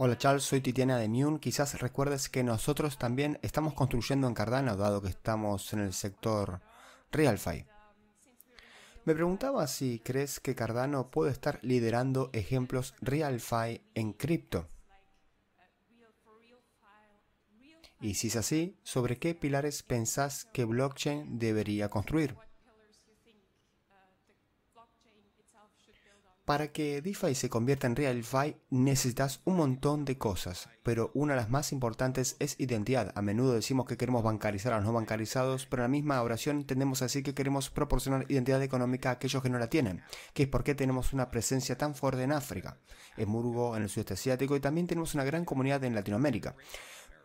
Hola Charles, soy Titiana de Mune. Quizás recuerdes que nosotros también estamos construyendo en Cardano, dado que estamos en el sector RealFi. Me preguntaba si crees que Cardano puede estar liderando ejemplos RealFi en cripto. Y si es así, ¿sobre qué pilares pensás que blockchain debería construir? Para que DeFi se convierta en RealFi necesitas un montón de cosas, pero una de las más importantes es identidad. A menudo decimos que queremos bancarizar a los no bancarizados, pero en la misma oración tendemos así que queremos proporcionar identidad económica a aquellos que no la tienen, que es por qué tenemos una presencia tan fuerte en África, en Murgo, en el sudeste asiático y también tenemos una gran comunidad en Latinoamérica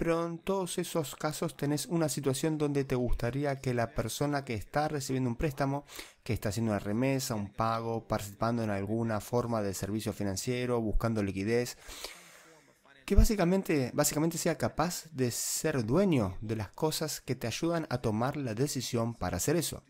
pero en todos esos casos tenés una situación donde te gustaría que la persona que está recibiendo un préstamo, que está haciendo una remesa, un pago, participando en alguna forma de servicio financiero, buscando liquidez, que básicamente, básicamente sea capaz de ser dueño de las cosas que te ayudan a tomar la decisión para hacer eso.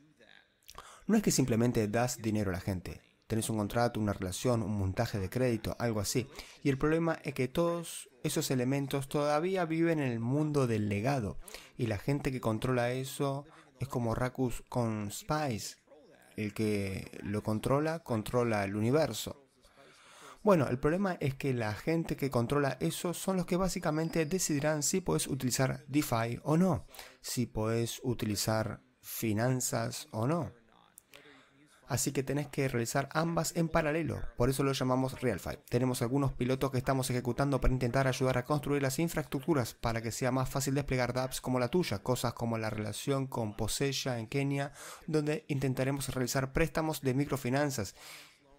No es que simplemente das dinero a la gente, tenés un contrato, una relación, un montaje de crédito, algo así. Y el problema es que todos esos elementos todavía viven en el mundo del legado. Y la gente que controla eso es como Rakus con Spice. El que lo controla, controla el universo. Bueno, el problema es que la gente que controla eso son los que básicamente decidirán si puedes utilizar DeFi o no, si puedes utilizar finanzas o no así que tenés que realizar ambas en paralelo, por eso lo llamamos RealFi. Tenemos algunos pilotos que estamos ejecutando para intentar ayudar a construir las infraestructuras para que sea más fácil desplegar dApps como la tuya, cosas como la relación con Poseya en Kenia, donde intentaremos realizar préstamos de microfinanzas,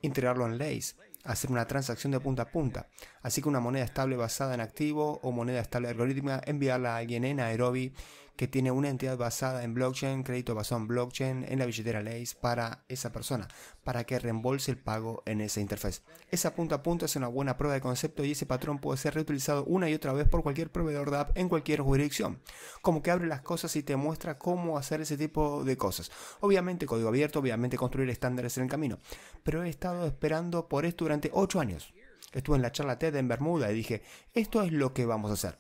integrarlo en Lays, hacer una transacción de punta a punta. Así que una moneda estable basada en activo o moneda estable algorítmica, enviarla a alguien en Nairobi que tiene una entidad basada en blockchain, crédito basado en blockchain, en la billetera Lace para esa persona, para que reembolse el pago en esa interfaz. Esa punta a punta es una buena prueba de concepto y ese patrón puede ser reutilizado una y otra vez por cualquier proveedor de app en cualquier jurisdicción. Como que abre las cosas y te muestra cómo hacer ese tipo de cosas. Obviamente código abierto, obviamente construir estándares en el camino. Pero he estado esperando por esto durante ocho años. Estuve en la charla TED en Bermuda y dije, esto es lo que vamos a hacer.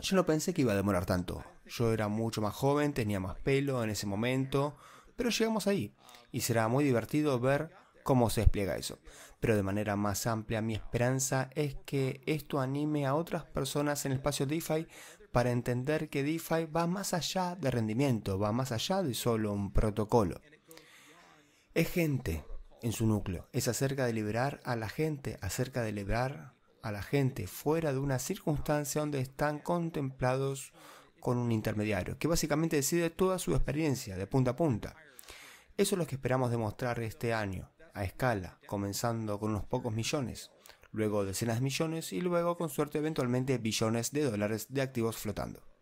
Yo no pensé que iba a demorar tanto. Yo era mucho más joven, tenía más pelo en ese momento, pero llegamos ahí y será muy divertido ver cómo se despliega eso. Pero de manera más amplia, mi esperanza es que esto anime a otras personas en el espacio DeFi para entender que DeFi va más allá de rendimiento, va más allá de solo un protocolo. Es gente en su núcleo, es acerca de liberar a la gente, acerca de liberar a la gente fuera de una circunstancia donde están contemplados con un intermediario, que básicamente decide toda su experiencia de punta a punta. Eso es lo que esperamos demostrar este año, a escala, comenzando con unos pocos millones, luego decenas de millones y luego, con suerte, eventualmente billones de dólares de activos flotando.